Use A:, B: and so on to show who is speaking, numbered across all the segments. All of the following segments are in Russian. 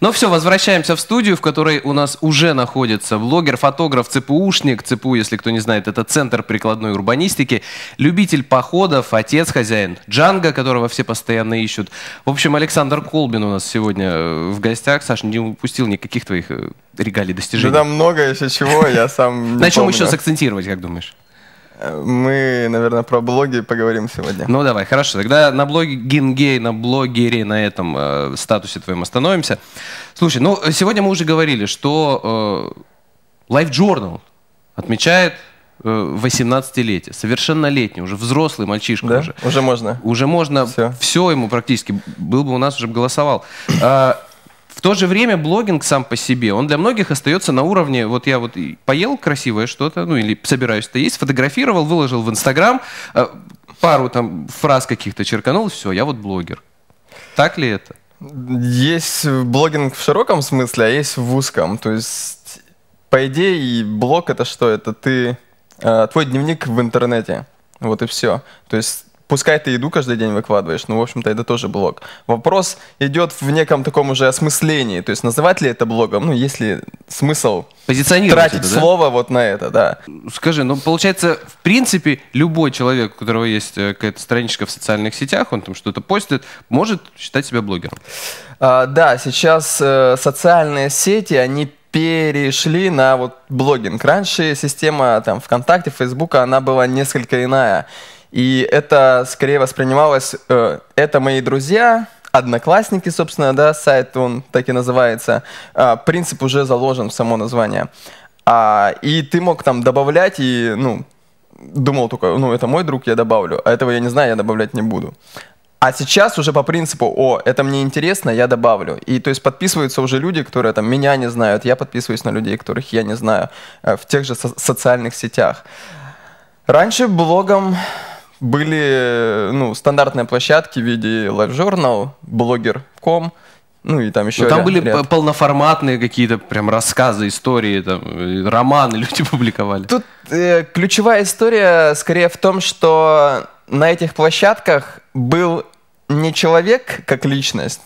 A: Но ну все, возвращаемся в студию, в которой у нас уже находится блогер, фотограф, ЦПУшник. ЦПУ, если кто не знает, это Центр прикладной урбанистики. Любитель походов, отец, хозяин Джанга, которого все постоянно ищут. В общем, Александр Колбин у нас сегодня э, в гостях. Саша, не упустил никаких твоих э,
B: регалий, достижений. Да там много еще чего, я сам На чем еще сакцентировать, как думаешь? Мы, наверное, про блоги поговорим сегодня. Ну
A: давай, хорошо. Тогда на блоге Гингей, на блогере, на этом э, статусе твоем остановимся. Слушай, ну сегодня мы уже говорили, что э, Life Journal отмечает 18-летие, э, совершеннолетний, уже взрослый мальчишка да? уже. Уже можно. Уже можно. Все. все ему практически. Был бы у нас, уже бы голосовал. А, в то же время блогинг сам по себе, он для многих остается на уровне, вот я вот поел красивое что-то, ну или собираюсь это есть, фотографировал, выложил в Инстаграм, э, пару там фраз каких-то черканул, все, я вот блогер.
B: Так ли это? Есть блогинг в широком смысле, а есть в узком. То есть, по идее, блог это что? Это ты э, твой дневник в интернете. Вот и все. То есть пускай ты еду каждый день выкладываешь, но ну, в общем-то, это тоже блог. Вопрос идет в неком таком уже осмыслении, то есть называть ли это блогом, ну, если смысл тратить это, да? слово вот на это, да. Скажи, ну, получается, в принципе,
A: любой человек, у которого есть э, какая-то страничка в социальных сетях, он там что-то постит, может считать себя блогером?
B: А, да, сейчас э, социальные сети, они перешли на вот блогинг. Раньше система там ВКонтакте, Фейсбука, она была несколько иная. И это скорее воспринималось, э, это мои друзья, одноклассники, собственно, да, сайт он так и называется. Э, принцип уже заложен в само название. А, и ты мог там добавлять и, ну, думал только, ну, это мой друг, я добавлю, а этого я не знаю, я добавлять не буду. А сейчас уже по принципу, о, это мне интересно, я добавлю. И то есть подписываются уже люди, которые там меня не знают, я подписываюсь на людей, которых я не знаю, э, в тех же со- социальных сетях. Раньше блогом были э, ну, стандартные площадки в виде Live Journal, блогер.com, ну и там еще. Ну, там ряд, были ряд.
A: полноформатные какие-то прям рассказы, истории, там, романы люди публиковали. Тут
B: э, ключевая история скорее в том, что на этих площадках был не человек как личность,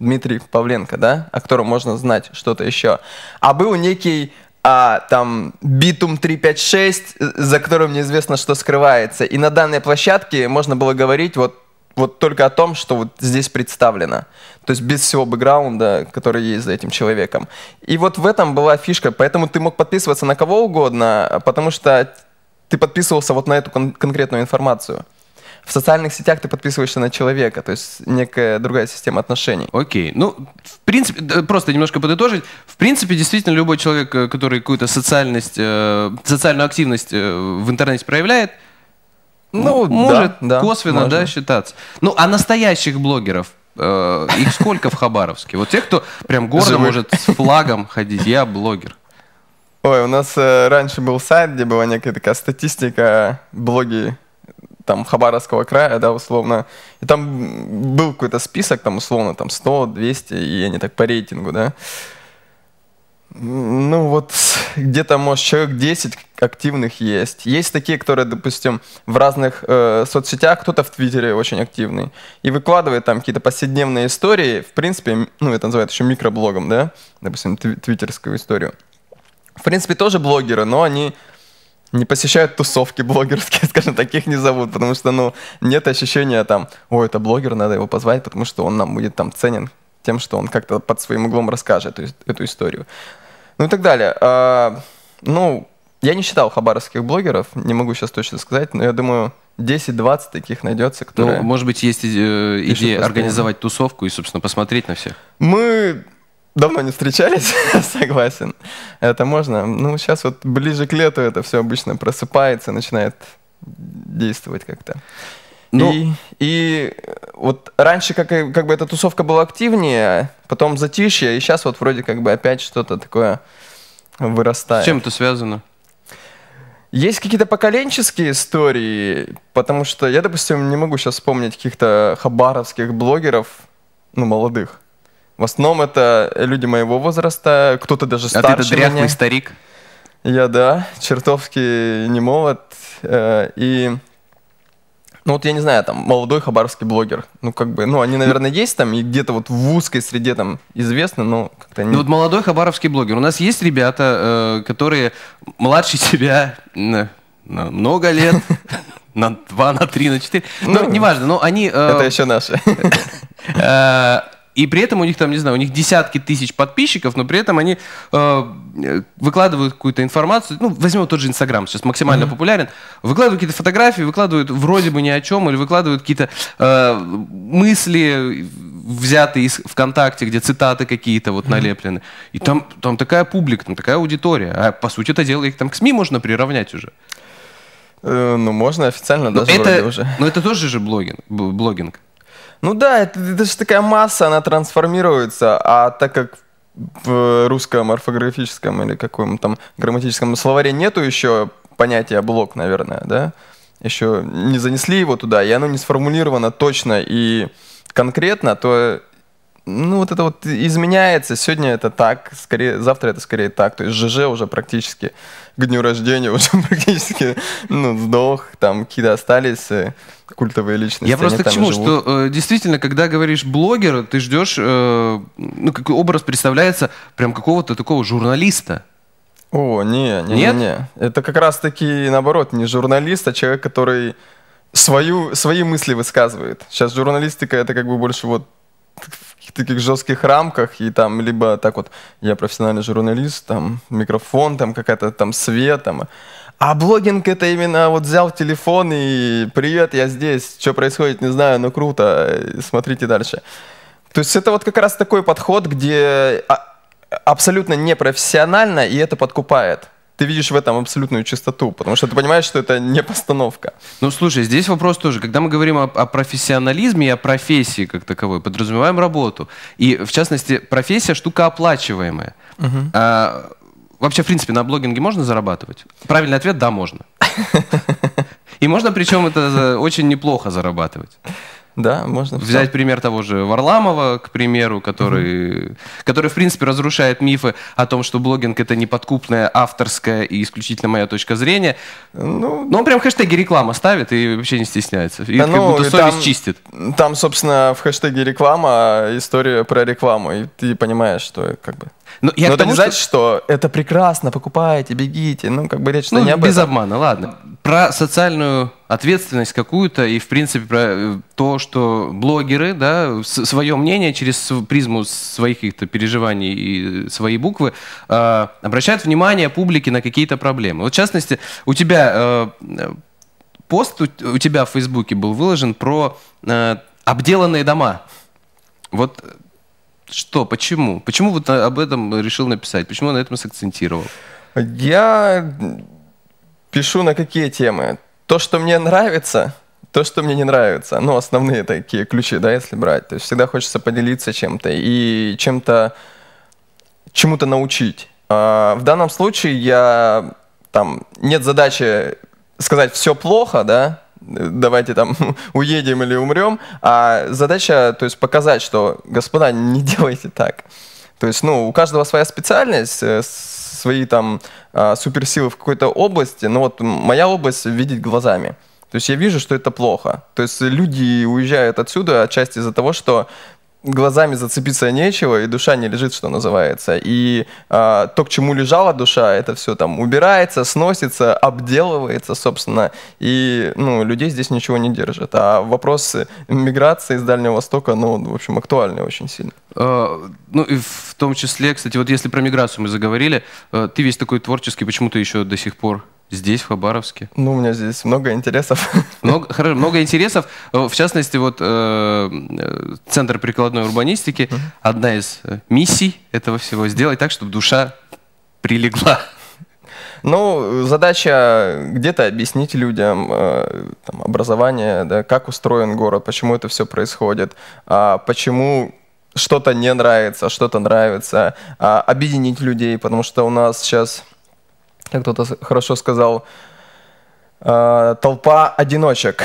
B: Дмитрий Павленко, да, о котором можно знать что-то еще, а был некий а там Битум 356, э, за которым неизвестно, что скрывается. И на данной площадке можно было говорить вот, вот только о том, что вот здесь представлено. То есть без всего бэкграунда, который есть за этим человеком. И вот в этом была фишка. Поэтому ты мог подписываться на кого угодно, а потому что ты подписывался вот на эту кон конкретную информацию. В социальных сетях ты подписываешься на человека, то есть некая другая система отношений. Окей. Ну, в принципе,
A: просто немножко подытожить. В
B: принципе, действительно, любой
A: человек, э, который какую-то социальность, э, социальную активность э, в интернете проявляет, ну, может да, косвенно, да, считаться. Ну, а настоящих блогеров их сколько в Хабаровске? Вот те, кто прям гордо Живых. может с флагом ходить, я блогер.
B: Ой, у нас э, раньше был сайт, где была некая такая статистика блоги там Хабаровского края, да, условно. И там был какой-то список, там условно там 100, 200, и они так по рейтингу, да. Ну вот где-то, может, человек 10 активных есть. Есть такие, которые, допустим, в разных э, соцсетях, кто-то в Твиттере очень активный, и выкладывает там какие-то повседневные истории, в принципе, ну это называют еще микроблогом, да, допустим, твиттерскую историю. В принципе, тоже блогеры, но они не посещают тусовки блогерские, скажем, таких не зовут, потому что, ну, нет ощущения там, о, это блогер, надо его позвать, потому что он нам будет там ценен тем, что он как-то под своим углом расскажет эту, эту историю. Ну и так далее. А, ну, я не считал хабаровских блогеров, не могу сейчас точно сказать, но я думаю, 10-20 таких найдется, ну, которые... Ну,
A: может быть, есть э, идея организовать
B: тусовку и, собственно, посмотреть на всех? Мы Давно не встречались, согласен. Это можно. Ну, сейчас вот ближе к лету это все обычно просыпается, начинает действовать как-то. Ну, и, и вот раньше как, как бы эта тусовка была активнее, потом затишье, и сейчас вот вроде как бы опять что-то такое вырастает. С чем это связано? Есть какие-то поколенческие истории, потому что я, допустим, не могу сейчас вспомнить каких-то хабаровских блогеров, ну, молодых, в основном это люди моего возраста, кто-то даже а старше А ты дряхлый меня. старик? Я, да, чертовски не молод. Э, и, ну вот я не знаю, там, молодой хабаровский блогер. Ну, как бы, ну, они, наверное, ну, есть там, и где-то вот в узкой среде там
A: известны, но как-то не... Ну, вот молодой хабаровский блогер. У нас есть ребята, э, которые младше тебя на, много лет, на два, на три, на четыре. Ну, ну неважно, но они... Э, это еще наши. И при этом у них там, не знаю, у них десятки тысяч подписчиков, но при этом они э, выкладывают какую-то информацию. Ну, возьмем тот же Инстаграм, сейчас максимально mm-hmm. популярен. Выкладывают какие-то фотографии, выкладывают вроде бы ни о чем, или выкладывают какие-то э, мысли, взятые из ВКонтакте, где цитаты какие-то вот mm-hmm. налеплены. И там, там такая публика, там такая аудитория. А по сути это дело их там к СМИ можно приравнять уже. Э, ну, можно
B: официально но даже это, уже. Но это тоже же блогинг. блогинг. Ну да, это, это же такая масса, она трансформируется, а так как в русском орфографическом или каком там грамматическом словаре нету еще понятия блок, наверное, да? Еще не занесли его туда, и оно не сформулировано точно и конкретно, то ну, вот это вот изменяется. Сегодня это так, скорее, завтра это скорее так. То есть ЖЖ уже практически к дню рождения уже практически ну, сдох, там какие-то остались э, культовые личности. Я просто к чему, что
A: э, действительно, когда говоришь блогер, ты ждешь, э, ну, какой образ представляется прям какого-то такого журналиста.
B: О, не, не, Нет? не. Это как раз-таки, наоборот, не журналист, а человек, который свою, свои мысли высказывает. Сейчас журналистика — это как бы больше вот таких жестких рамках, и там либо так вот, я профессиональный журналист, там микрофон, там какая-то там свет, там. А блогинг это именно вот взял телефон и привет, я здесь, что происходит, не знаю, но круто, смотрите дальше. То есть это вот как раз такой подход, где а, абсолютно непрофессионально, и это подкупает ты видишь в этом абсолютную чистоту, потому что ты понимаешь, что это не постановка. Ну, слушай, здесь вопрос тоже. Когда мы говорим о, о профессионализме и о профессии как таковой,
A: подразумеваем работу. И, в частности, профессия – штука оплачиваемая. Угу. А, вообще, в принципе, на блогинге можно зарабатывать? Правильный ответ – да, можно. И можно, причем, это очень неплохо зарабатывать. Да, можно. Взять все. пример того же Варламова, к примеру, который, угу. который, в принципе, разрушает мифы о том, что блогинг это неподкупная, авторская и исключительно моя точка зрения. Ну, Но он прям хэштеги реклама ставит и вообще не стесняется. И да, как ну, будто совесть там, чистит.
B: Там, собственно, в хэштеге реклама история про рекламу. И ты понимаешь, что как бы. Но, ну, я Но ну, это не что... значит, что это прекрасно, покупайте, бегите. Ну, как бы речь ну, не об этом. Без обмана, ладно про социальную
A: ответственность какую-то и, в принципе, про э, то, что блогеры, да, свое мнение через призму своих каких-то переживаний и свои буквы э, обращают внимание публики на какие-то проблемы. Вот, в частности, у тебя э, пост у, у тебя в Фейсбуке был выложен про э, обделанные дома. Вот э, что, почему? Почему вот э, об этом решил написать? Почему на этом сакцентировал?
B: Я пишу на какие темы? То, что мне нравится, то, что мне не нравится. Ну, основные такие ключи, да, если брать. То есть всегда хочется поделиться чем-то и чем-то, чему-то научить. А в данном случае я, там, нет задачи сказать «все плохо», да, давайте там уедем или умрем, а задача, то есть показать, что, господа, не делайте так. То есть, ну, у каждого своя специальность, э, свои там а, суперсилы в какой-то области, но вот моя область видеть глазами. То есть я вижу, что это плохо. То есть люди уезжают отсюда отчасти из-за того, что глазами зацепиться нечего, и душа не лежит, что называется. И а, то, к чему лежала душа, это все там убирается, сносится, обделывается, собственно. И ну, людей здесь ничего не держит. А вопросы миграции из Дальнего Востока, ну, в общем, актуальный очень сильно.
A: А, ну и в том числе, кстати, вот если про миграцию мы заговорили, э, ты весь такой творческий, почему ты еще до сих пор здесь, в Хабаровске?
B: Ну, у меня здесь много интересов.
A: Много, хорошо, много интересов. В частности, вот э, э Центр прикладной урбанистики, mm -hmm. одна из э, миссий этого всего сделать так, чтобы душа
B: прилегла. Ну, задача где-то объяснить людям э, там, образование, да, как устроен город, почему это все происходит, э, почему что-то не нравится, а что-то нравится, э, объединить людей, потому что у нас сейчас кто-то хорошо сказал, «Э, толпа одиночек.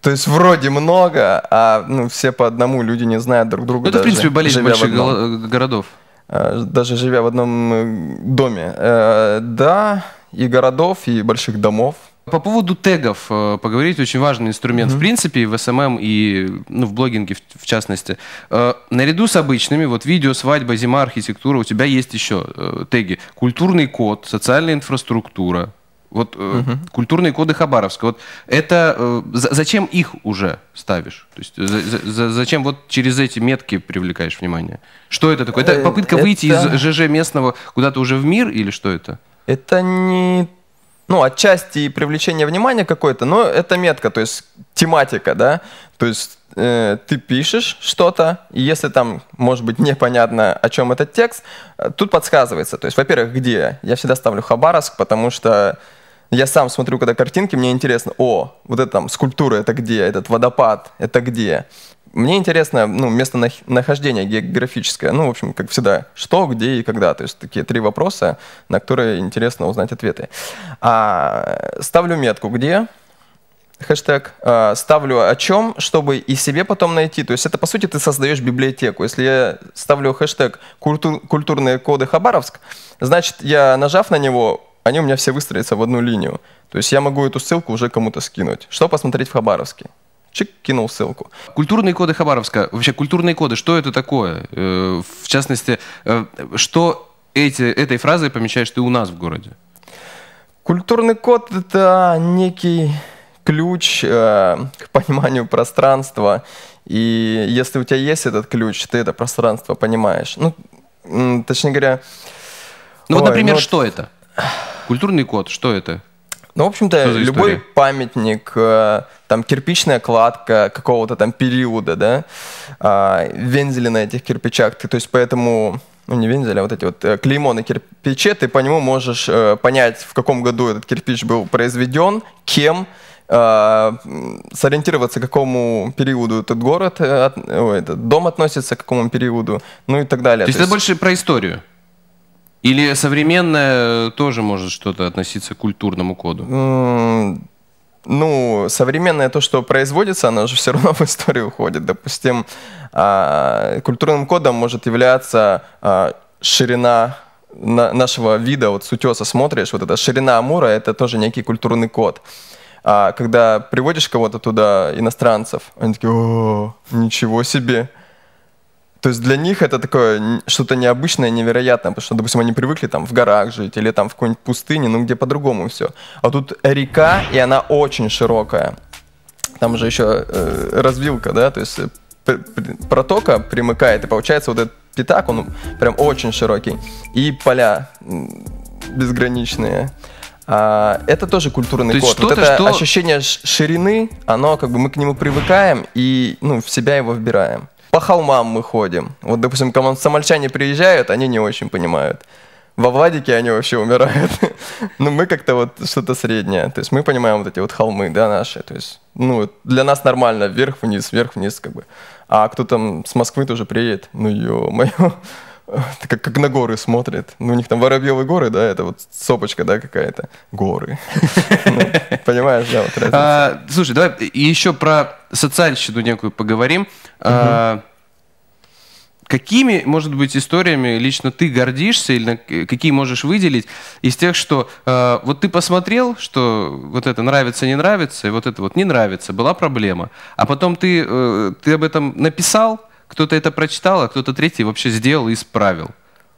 B: То есть вроде много, а ну, все по одному, люди не знают друг друга. Ну, это, даже, в принципе, болезнь больших городов. Э, даже живя в одном э, доме. да, и городов, и больших домов. По поводу тегов э,
A: поговорить очень важный инструмент mm-hmm. в принципе в СММ эм эм, и ну, в блогинге в, в частности. Э, наряду с обычными, вот видео, свадьба, зима, архитектура, у тебя есть еще э, теги. Культурный код, социальная инфраструктура, вот угу. Uh -huh. культурные коды Хабаровска. Вот это э, зачем их уже ставишь? То есть за, за, зачем вот через эти метки привлекаешь внимание? Что это такое? Это э, попытка выйти из ЖЖ местного куда-то уже в мир или
B: что это? Это не ну, отчасти и привлечение внимания какое-то, но это метка, то есть тематика, да, то есть э, ты пишешь что-то, и если там, может быть, непонятно, о чем этот текст, э, тут подсказывается, то есть, во-первых, где? Я всегда ставлю Хабаровск, потому что я сам смотрю, когда картинки, мне интересно, о, вот это там скульптура, это где, этот водопад, это где. Мне интересно, ну, местонахождение географическое, ну, в общем, как всегда, что, где и когда. То есть такие три вопроса, на которые интересно узнать ответы. А, ставлю метку «Где?» хэштег, а, ставлю о чем, чтобы и себе потом найти. То есть это, по сути, ты создаешь библиотеку. Если я ставлю хэштег культур, «культурные коды Хабаровск», значит, я, нажав на него, они у меня все выстроятся в одну линию. То есть я могу эту ссылку уже кому-то скинуть. Что посмотреть в Хабаровске? Чик, кинул ссылку. Культурные коды Хабаровска. Вообще, культурные коды,
A: что это такое? Э, в частности, э, что эти, этой фразой помечаешь
B: ты у нас в городе? Культурный код — это некий ключ э, к пониманию пространства. И если у тебя есть этот ключ, ты это пространство понимаешь. Ну, точнее говоря... Ну ой, вот, например, ну, что это?
A: Культурный код, что это?
B: Ну, в общем-то, любой история? памятник, э, там кирпичная кладка какого-то там периода, да, а, вензели на этих кирпичах, ты, то есть поэтому ну не вензели, а вот эти вот э, клеймо на кирпиче, ты по нему можешь э, понять, в каком году этот кирпич был произведен, кем, сориентироваться, к какому периоду этот город, этот дом относится, к какому периоду, ну и так далее. То, То есть это больше про историю?
A: Или современное тоже может что-то относиться к культурному коду?
B: Ну, современное то, что производится, оно же все равно в историю уходит. Допустим, а, культурным кодом может являться а, ширина нашего вида, вот с утеса смотришь, вот эта ширина Амура, это тоже некий культурный код. А когда приводишь кого-то туда, иностранцев, они такие, о, ничего себе, то есть для них это такое что-то необычное, невероятное, потому что, допустим, они привыкли там в горах жить или там в какой-нибудь пустыне, ну где по-другому все. А тут река, и она очень широкая. Там же еще э, развилка, да, то есть э, протока примыкает, и получается вот этот пятак, он прям очень широкий. И поля безграничные. А, это тоже культурный То код. вот это что... ощущение ширины, оно как бы мы к нему привыкаем и ну, в себя его вбираем. По холмам мы ходим. Вот, допустим, комсомольчане приезжают, они не очень понимают. Во Владике они вообще умирают. Но ну, мы как-то вот что-то среднее. То есть мы понимаем вот эти вот холмы, да, наши. То есть, ну, для нас нормально, вверх-вниз, вверх-вниз как бы. А кто там с Москвы тоже приедет, ну ё-моё. как, как на горы смотрит. Ну, у них там Воробьевы горы, да, это вот сопочка, да, какая-то. Горы. Ну, понимаешь, да, вот разница. А,
A: слушай, давай еще про социальщину некую поговорим. А, какими, может быть, историями лично ты гордишься или какие можешь выделить из тех, что э, вот ты посмотрел, что вот это нравится, не нравится, и вот это вот не нравится, была проблема, а потом ты, э, ты об этом написал, кто-то это прочитал, а кто-то третий вообще сделал и исправил.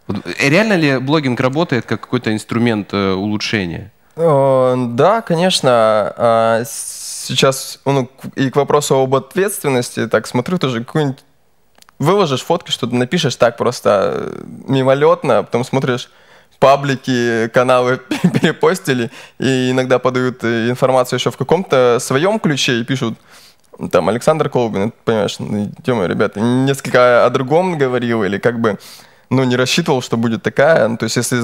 A: Вот, э, реально ли блогинг работает как какой-то инструмент э, улучшения?
B: Э, да, конечно. А, сейчас ну, и к вопросу об ответственности, так смотрю тоже какую-нибудь выложишь фотки, что-то напишешь так просто э, мимолетно, а потом смотришь паблики, каналы перепостили, и иногда подают информацию еще в каком-то своем ключе и пишут – там Александр Колбин, понимаешь, Тёма, ну, ребята, несколько о другом говорил или как бы ну, не рассчитывал, что будет такая. Ну, то есть, если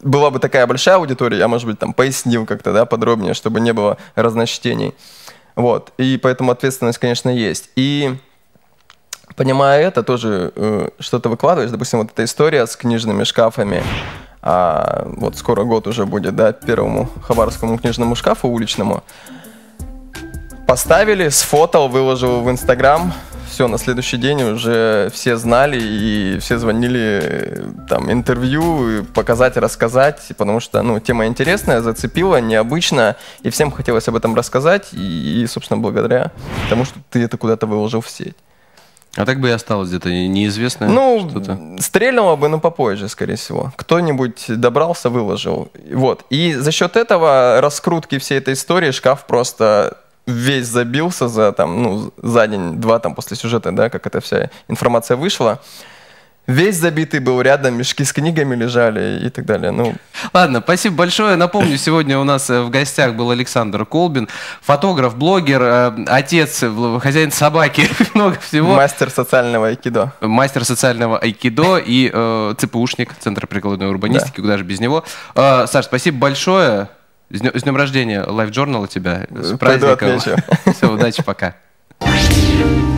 B: была бы такая большая аудитория, я, может быть, там пояснил как-то, да, подробнее, чтобы не было разночтений. Вот. И поэтому ответственность, конечно, есть. И понимая это, тоже э, что-то выкладываешь. Допустим, вот эта история с книжными шкафами. А, вот скоро год уже будет, да, первому хабарскому книжному шкафу уличному. Поставили, сфотал, выложил в Инстаграм. Все, на следующий день уже все знали и все звонили э, там интервью, показать, рассказать, потому что, ну, тема интересная, зацепила, необычно, и всем хотелось об этом рассказать, и, и собственно, благодаря тому, что ты это куда-то выложил в сеть. А так бы и осталось где-то неизвестное ну, что-то? стрельнуло бы, но попозже, скорее всего. Кто-нибудь добрался, выложил. Вот. И за счет этого раскрутки всей этой истории шкаф просто весь забился за, там, ну, за день-два там, после сюжета, да, как эта вся информация вышла. Весь забитый был рядом, мешки с книгами лежали и так далее. Ну. Ладно, спасибо большое. Напомню, сегодня у нас э, в гостях был Александр Колбин, фотограф, блогер, э, отец, хозяин собаки, много всего. Мастер социального айкидо.
A: Мастер социального айкидо и э, ЦПУшник, Центр прикладной урбанистики, да. куда же без него. Э, Саш, спасибо большое. С днем, с днем рождения Life Journal у тебя. С э, Пойду праздником. Все, удачи, пока.